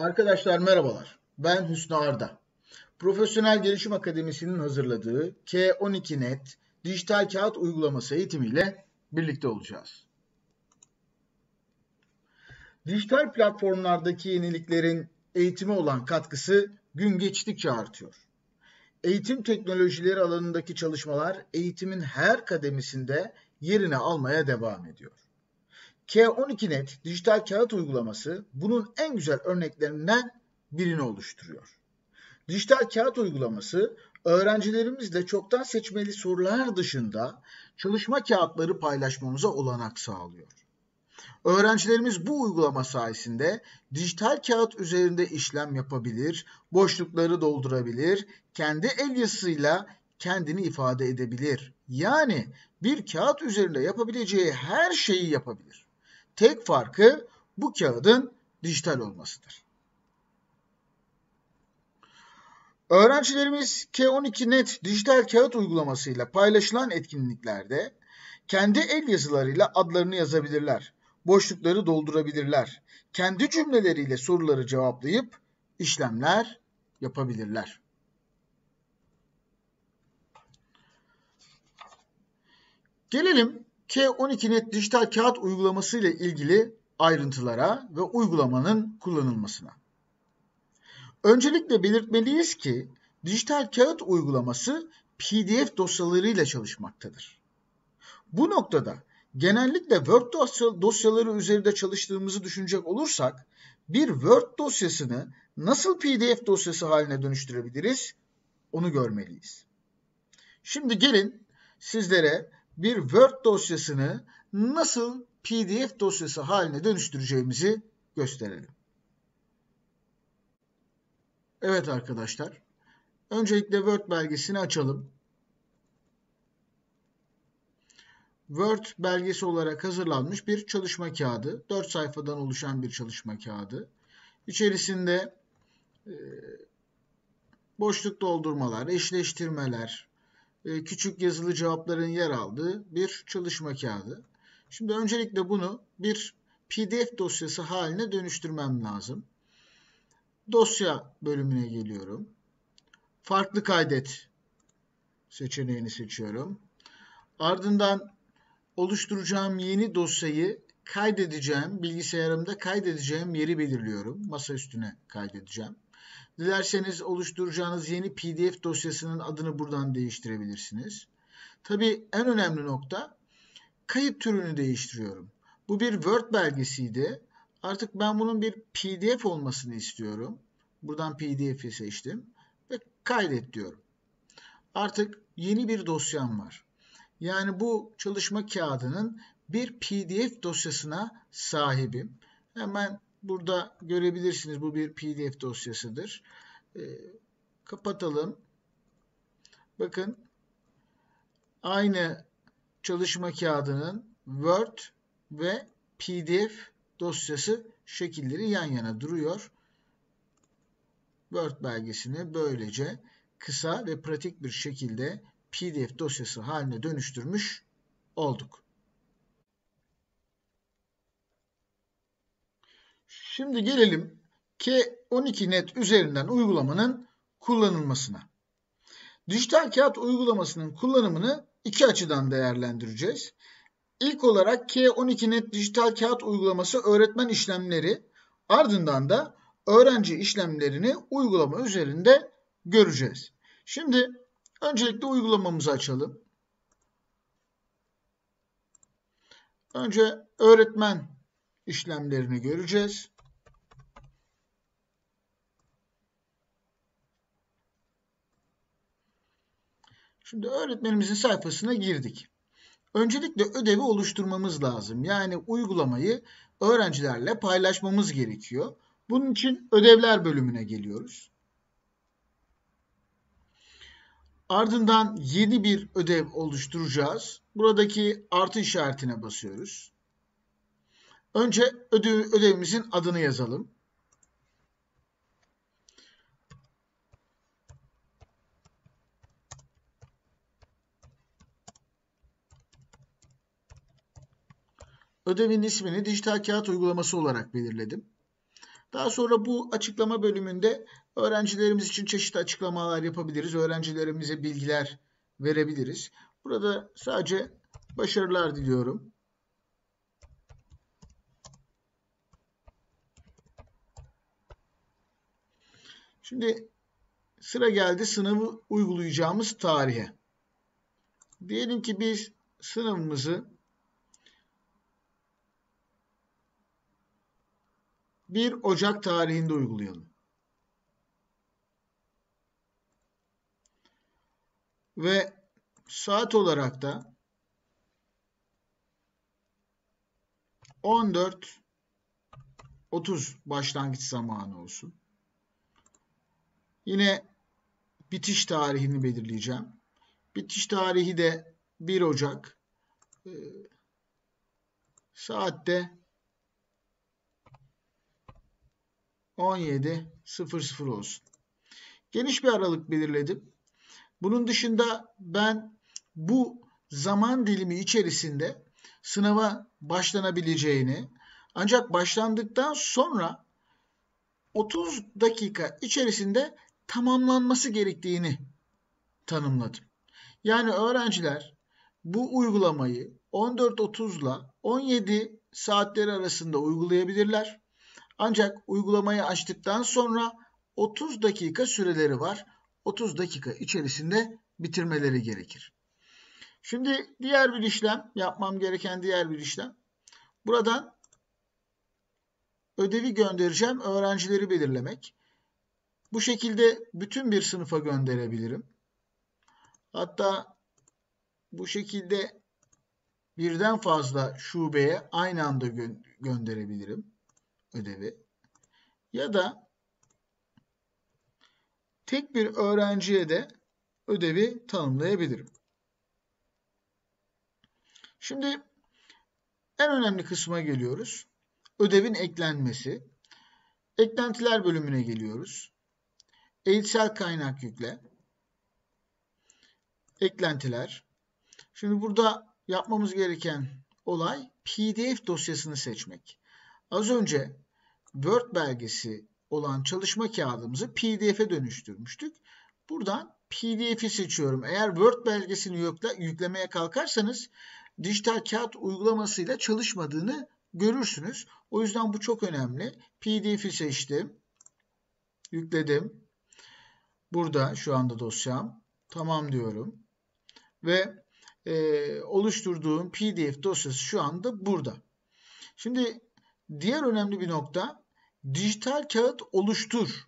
Arkadaşlar merhabalar. Ben Hüsnü Arda. Profesyonel Gelişim Akademisi'nin hazırladığı K12Net dijital kağıt uygulaması eğitimiyle birlikte olacağız. Dijital platformlardaki yeniliklerin eğitime olan katkısı gün geçtikçe artıyor. Eğitim teknolojileri alanındaki çalışmalar eğitimin her kademesinde yerini almaya devam ediyor. K12Net dijital kağıt uygulaması bunun en güzel örneklerinden birini oluşturuyor. Dijital kağıt uygulaması öğrencilerimizle çoktan seçmeli sorular dışında çalışma kağıtları paylaşmamıza olanak sağlıyor. Öğrencilerimiz bu uygulama sayesinde dijital kağıt üzerinde işlem yapabilir, boşlukları doldurabilir, kendi el yazısıyla kendini ifade edebilir. Yani bir kağıt üzerinde yapabileceği her şeyi yapabilir. Tek farkı bu kağıdın dijital olmasıdır. Öğrencilerimiz K12 Net dijital kağıt uygulamasıyla paylaşılan etkinliklerde kendi el yazılarıyla adlarını yazabilirler, boşlukları doldurabilirler, kendi cümleleriyle soruları cevaplayıp işlemler yapabilirler. Gelelim K12Net dijital kağıt uygulaması ile ilgili ayrıntılara ve uygulamanın kullanılmasına. Öncelikle belirtmeliyiz ki dijital kağıt uygulaması PDF dosyalarıyla çalışmaktadır. Bu noktada genellikle Word dosyaları üzerinde çalıştığımızı düşünecek olursak bir Word dosyasını nasıl PDF dosyası haline dönüştürebiliriz onu görmeliyiz. Şimdi gelin sizlere bir Word dosyasını nasıl PDF dosyası haline dönüştüreceğimizi gösterelim. Evet arkadaşlar. Öncelikle Word belgesini açalım. Word belgesi olarak hazırlanmış bir çalışma kağıdı. 4 sayfadan oluşan bir çalışma kağıdı. İçerisinde e, boşluk doldurmalar, eşleştirmeler, e, küçük yazılı cevapların yer aldığı bir çalışma kağıdı. Şimdi öncelikle bunu bir PDF dosyası haline dönüştürmem lazım. Dosya bölümüne geliyorum. Farklı kaydet seçeneğini seçiyorum. Ardından oluşturacağım yeni dosyayı kaydedeceğim, bilgisayarımda kaydedeceğim yeri belirliyorum. Masa üstüne kaydedeceğim. Dilerseniz oluşturacağınız yeni PDF dosyasının adını buradan değiştirebilirsiniz. Tabi en önemli nokta kayıt türünü değiştiriyorum. Bu bir Word belgesiydi. Artık ben bunun bir PDF olmasını istiyorum. Buradan PDF'i seçtim ve kaydet diyorum. Artık yeni bir dosyam var. Yani bu çalışma kağıdının bir PDF dosyasına sahibim. Hemen Burada görebilirsiniz bu bir pdf dosyasıdır. E, kapatalım. Bakın aynı çalışma kağıdının Word ve pdf dosyası şekilleri yan yana duruyor. Word belgesini böylece kısa ve pratik bir şekilde PDF dosyası haline dönüştürmüş olduk. Şimdi gelelim K12 net üzerinden uygulamanın kullanılmasına. Dijital kağıt uygulamasının kullanımını iki açıdan değerlendireceğiz. İlk olarak K12 net dijital kağıt uygulaması öğretmen işlemleri ardından da öğrenci işlemlerini uygulama üzerinde göreceğiz. Şimdi öncelikle uygulamamızı açalım. Önce öğretmen işlemlerini göreceğiz. Şimdi öğretmenimizin sayfasına girdik. Öncelikle ödevi oluşturmamız lazım. Yani uygulamayı öğrencilerle paylaşmamız gerekiyor. Bunun için ödevler bölümüne geliyoruz. Ardından yeni bir ödev oluşturacağız. Buradaki artı işaretine basıyoruz. Önce ödev, ödevimizin adını yazalım. Ödevin ismini dijital kağıt uygulaması olarak belirledim. Daha sonra bu açıklama bölümünde öğrencilerimiz için çeşitli açıklamalar yapabiliriz. Öğrencilerimize bilgiler verebiliriz. Burada sadece başarılar diliyorum. Şimdi sıra geldi sınavı uygulayacağımız tarihe. Diyelim ki biz sınavımızı 1 Ocak tarihinde uygulayalım. Ve saat olarak da 14:30 başlangıç zamanı olsun. Yine bitiş tarihini belirleyeceğim. Bitiş tarihi de 1 Ocak. Ee, saatte 17.00 olsun. Geniş bir aralık belirledim. Bunun dışında ben bu zaman dilimi içerisinde sınava başlanabileceğini ancak başlandıktan sonra 30 dakika içerisinde tamamlanması gerektiğini tanımladım. Yani öğrenciler bu uygulamayı 14.30 ile 17 saatleri arasında uygulayabilirler. Ancak uygulamayı açtıktan sonra 30 dakika süreleri var. 30 dakika içerisinde bitirmeleri gerekir. Şimdi diğer bir işlem, yapmam gereken diğer bir işlem. Buradan ödevi göndereceğim, öğrencileri belirlemek. Bu şekilde bütün bir sınıfa gönderebilirim. Hatta bu şekilde birden fazla şubeye aynı anda gö gönderebilirim ödevi ya da tek bir öğrenciye de ödevi tanımlayabilirim. Şimdi en önemli kısma geliyoruz. Ödevin eklenmesi. Eklentiler bölümüne geliyoruz. Eğitsel kaynak yükle. Eklentiler. Şimdi burada yapmamız gereken olay PDF dosyasını seçmek. Az önce Word belgesi olan çalışma kağıdımızı PDF'e dönüştürmüştük. Buradan PDF'i seçiyorum. Eğer Word belgesini yokla yüklemeye kalkarsanız dijital kağıt uygulamasıyla çalışmadığını görürsünüz. O yüzden bu çok önemli. PDF'i seçtim. Yükledim. Burada şu anda dosyam. Tamam diyorum. Ve e, oluşturduğum PDF dosyası şu anda burada. Şimdi Diğer önemli bir nokta dijital kağıt oluştur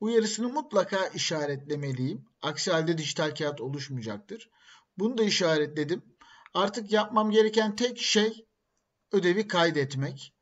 uyarısını mutlaka işaretlemeliyim. Aksi halde dijital kağıt oluşmayacaktır. Bunu da işaretledim. Artık yapmam gereken tek şey ödevi kaydetmek.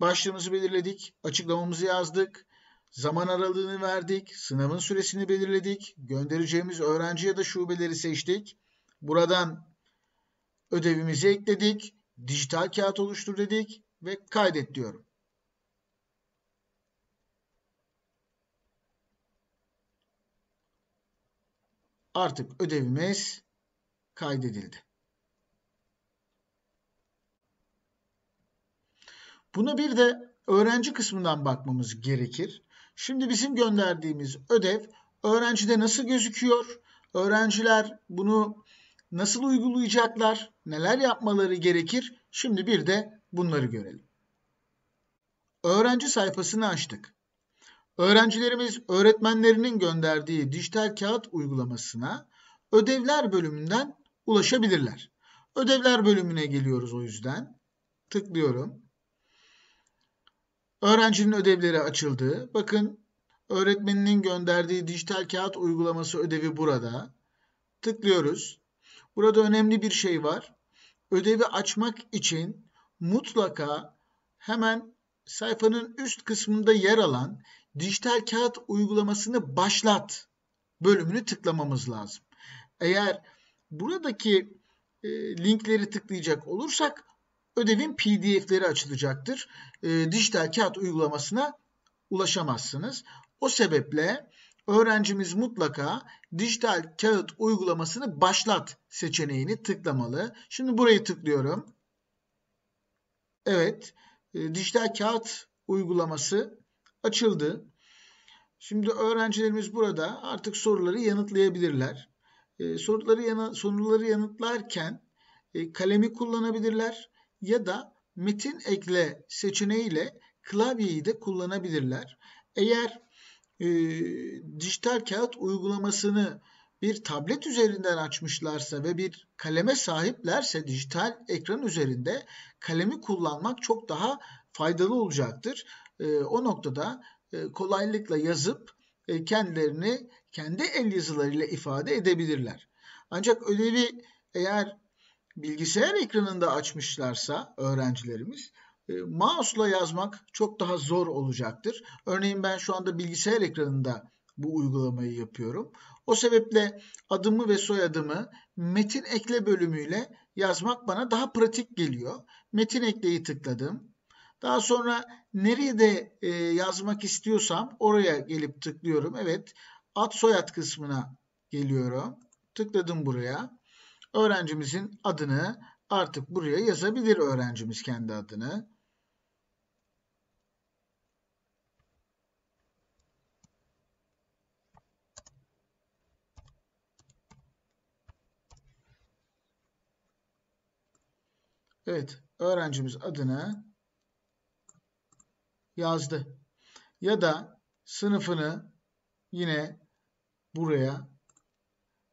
Başlığımızı belirledik, açıklamamızı yazdık, zaman aralığını verdik, sınavın süresini belirledik, göndereceğimiz öğrenci ya da şubeleri seçtik. Buradan ödevimizi ekledik dijital kağıt oluştur dedik ve kaydet diyorum. Artık ödevimiz kaydedildi. Buna bir de öğrenci kısmından bakmamız gerekir. Şimdi bizim gönderdiğimiz ödev öğrencide nasıl gözüküyor? Öğrenciler bunu nasıl uygulayacaklar, neler yapmaları gerekir şimdi bir de bunları görelim. Öğrenci sayfasını açtık. Öğrencilerimiz öğretmenlerinin gönderdiği dijital kağıt uygulamasına ödevler bölümünden ulaşabilirler. Ödevler bölümüne geliyoruz o yüzden. Tıklıyorum. Öğrencinin ödevleri açıldı. Bakın öğretmeninin gönderdiği dijital kağıt uygulaması ödevi burada. Tıklıyoruz. Burada önemli bir şey var. Ödevi açmak için mutlaka hemen sayfanın üst kısmında yer alan dijital kağıt uygulamasını başlat bölümünü tıklamamız lazım. Eğer buradaki e, linkleri tıklayacak olursak ödevin PDF'leri açılacaktır. E, dijital kağıt uygulamasına ulaşamazsınız. O sebeple öğrencimiz mutlaka dijital kağıt uygulamasını başlat seçeneğini tıklamalı. Şimdi burayı tıklıyorum. Evet, e, dijital kağıt uygulaması açıldı. Şimdi öğrencilerimiz burada artık soruları yanıtlayabilirler. E, soruları soruları yanıtlarken e, kalemi kullanabilirler ya da metin ekle seçeneğiyle klavyeyi de kullanabilirler. Eğer e, dijital kağıt uygulamasını bir tablet üzerinden açmışlarsa ve bir kaleme sahiplerse dijital ekran üzerinde kalemi kullanmak çok daha faydalı olacaktır. E, o noktada e, kolaylıkla yazıp e, kendilerini kendi el yazılarıyla ifade edebilirler. Ancak ödevi eğer bilgisayar ekranında açmışlarsa öğrencilerimiz ee, mouse'la yazmak çok daha zor olacaktır. Örneğin ben şu anda bilgisayar ekranında bu uygulamayı yapıyorum. O sebeple adımı ve soyadımı metin ekle bölümüyle yazmak bana daha pratik geliyor. Metin ekleyi tıkladım. Daha sonra nerede e, yazmak istiyorsam oraya gelip tıklıyorum. Evet ad soyad kısmına geliyorum. Tıkladım buraya. Öğrencimizin adını artık buraya yazabilir öğrencimiz kendi adını. Evet, öğrencimiz adını yazdı. Ya da sınıfını yine buraya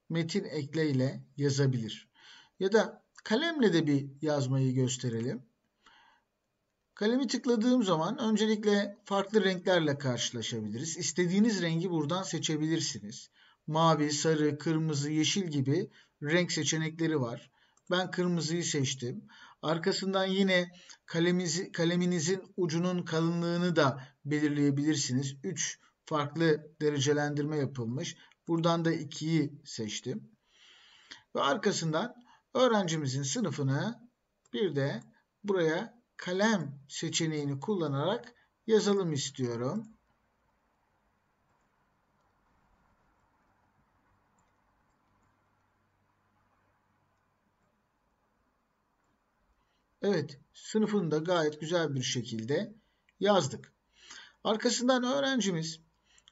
metin ekle ile yazabilir. Ya da kalemle de bir yazmayı gösterelim. Kalemi tıkladığım zaman öncelikle farklı renklerle karşılaşabiliriz. İstediğiniz rengi buradan seçebilirsiniz. Mavi, sarı, kırmızı, yeşil gibi renk seçenekleri var. Ben kırmızıyı seçtim. Arkasından yine kalemizi, kaleminizin ucunun kalınlığını da belirleyebilirsiniz. 3 farklı derecelendirme yapılmış. Buradan da 2'yi seçtim. Ve arkasından öğrencimizin sınıfını bir de buraya kalem seçeneğini kullanarak yazalım istiyorum. Evet sınıfında gayet güzel bir şekilde yazdık. Arkasından öğrencimiz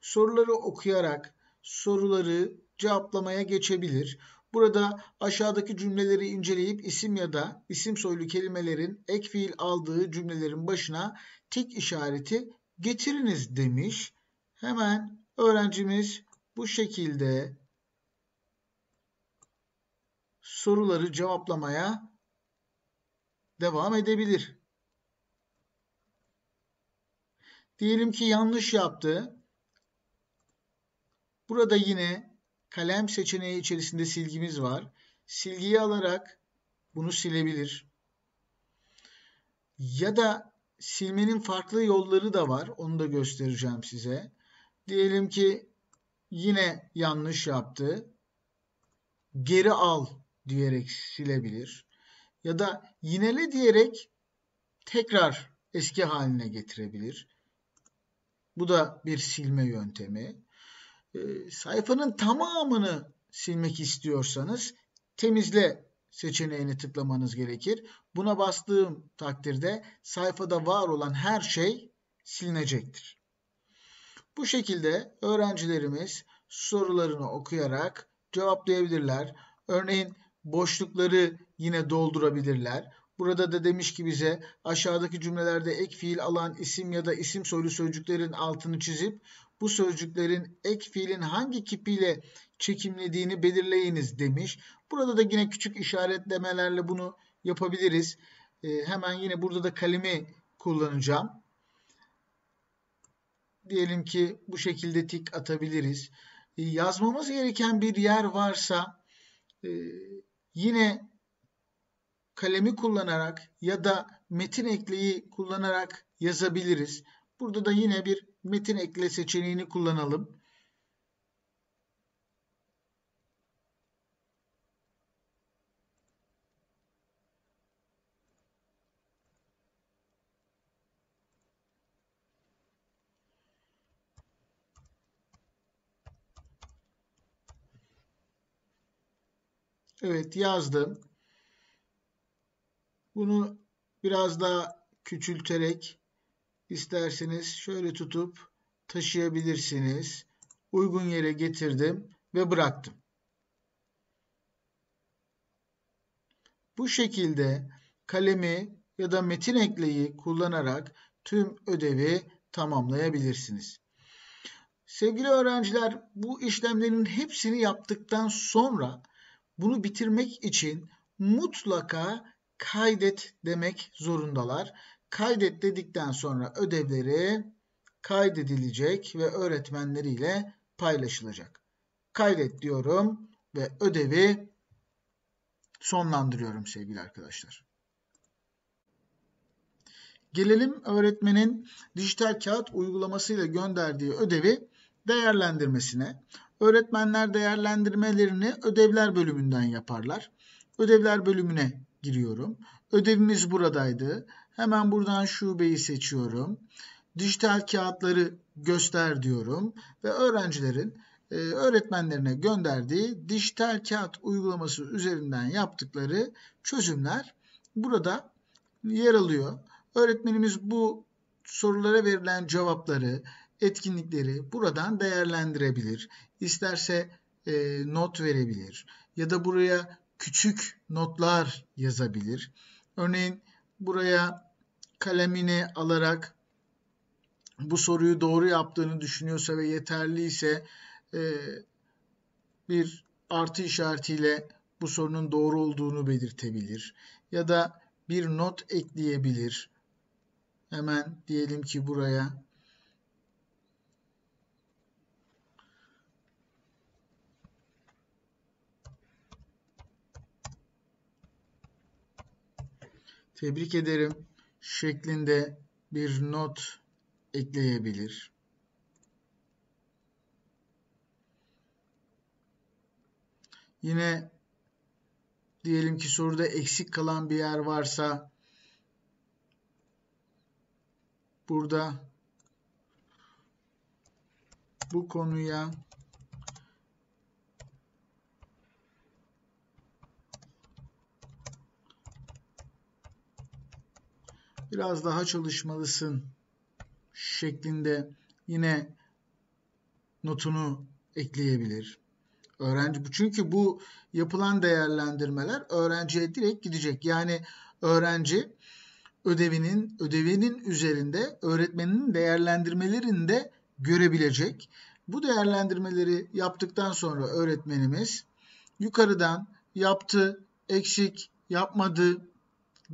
soruları okuyarak soruları cevaplamaya geçebilir. Burada aşağıdaki cümleleri inceleyip isim ya da isim soylu kelimelerin ek fiil aldığı cümlelerin başına tik işareti getiriniz demiş. Hemen öğrencimiz bu şekilde soruları cevaplamaya devam edebilir. Diyelim ki yanlış yaptı. Burada yine kalem seçeneği içerisinde silgimiz var. Silgiyi alarak bunu silebilir. Ya da silmenin farklı yolları da var. Onu da göstereceğim size. Diyelim ki yine yanlış yaptı. Geri al diyerek silebilir ya da yinele diyerek tekrar eski haline getirebilir. Bu da bir silme yöntemi. E, sayfanın tamamını silmek istiyorsanız temizle seçeneğini tıklamanız gerekir. Buna bastığım takdirde sayfada var olan her şey silinecektir. Bu şekilde öğrencilerimiz sorularını okuyarak cevaplayabilirler. Örneğin boşlukları yine doldurabilirler. Burada da demiş ki bize aşağıdaki cümlelerde ek fiil alan isim ya da isim soylu sözcüklerin altını çizip bu sözcüklerin ek fiilin hangi kipiyle çekimlediğini belirleyiniz demiş. Burada da yine küçük işaretlemelerle bunu yapabiliriz. Ee, hemen yine burada da kalemi kullanacağım. Diyelim ki bu şekilde tik atabiliriz. Ee, yazmamız gereken bir yer varsa e, Yine kalemi kullanarak ya da metin ekleyi kullanarak yazabiliriz. Burada da yine bir metin ekle seçeneğini kullanalım. Evet yazdım. Bunu biraz daha küçülterek isterseniz şöyle tutup taşıyabilirsiniz. Uygun yere getirdim ve bıraktım. Bu şekilde kalemi ya da metin ekleyi kullanarak tüm ödevi tamamlayabilirsiniz. Sevgili öğrenciler bu işlemlerin hepsini yaptıktan sonra bunu bitirmek için mutlaka kaydet demek zorundalar. Kaydet dedikten sonra ödevleri kaydedilecek ve öğretmenleriyle paylaşılacak. Kaydet diyorum ve ödevi sonlandırıyorum sevgili arkadaşlar. Gelelim öğretmenin dijital kağıt uygulamasıyla gönderdiği ödevi değerlendirmesine. Öğretmenler değerlendirmelerini ödevler bölümünden yaparlar. Ödevler bölümüne giriyorum. Ödevimiz buradaydı. Hemen buradan şubeyi seçiyorum. Dijital kağıtları göster diyorum ve öğrencilerin e, öğretmenlerine gönderdiği dijital kağıt uygulaması üzerinden yaptıkları çözümler burada yer alıyor. Öğretmenimiz bu sorulara verilen cevapları etkinlikleri buradan değerlendirebilir. İsterse e, not verebilir ya da buraya küçük notlar yazabilir. Örneğin buraya kalemini alarak bu soruyu doğru yaptığını düşünüyorsa ve yeterliyse e, bir artı işaretiyle bu sorunun doğru olduğunu belirtebilir. Ya da bir not ekleyebilir. Hemen diyelim ki buraya tebrik ederim şeklinde bir not ekleyebilir. Yine diyelim ki soruda eksik kalan bir yer varsa burada bu konuya biraz daha çalışmalısın şeklinde yine notunu ekleyebilir. Öğrenci çünkü bu yapılan değerlendirmeler öğrenciye direkt gidecek. Yani öğrenci ödevinin ödevinin üzerinde öğretmenin değerlendirmelerini de görebilecek. Bu değerlendirmeleri yaptıktan sonra öğretmenimiz yukarıdan yaptı, eksik, yapmadı,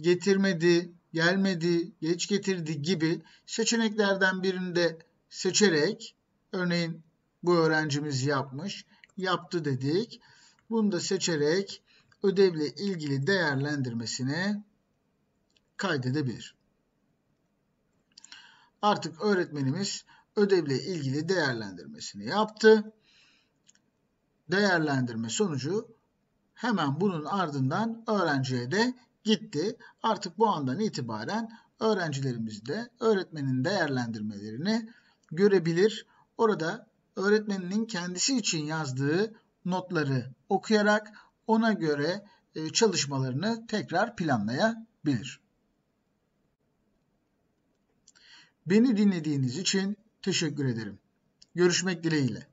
getirmedi, gelmedi, geç getirdi gibi seçeneklerden birini de seçerek örneğin bu öğrencimiz yapmış, yaptı dedik. Bunu da seçerek ödevle ilgili değerlendirmesini kaydedebilir. Artık öğretmenimiz ödevle ilgili değerlendirmesini yaptı. Değerlendirme sonucu hemen bunun ardından öğrenciye de gitti. Artık bu andan itibaren öğrencilerimiz de öğretmenin değerlendirmelerini görebilir. Orada öğretmeninin kendisi için yazdığı notları okuyarak ona göre e, çalışmalarını tekrar planlayabilir. Beni dinlediğiniz için teşekkür ederim. Görüşmek dileğiyle.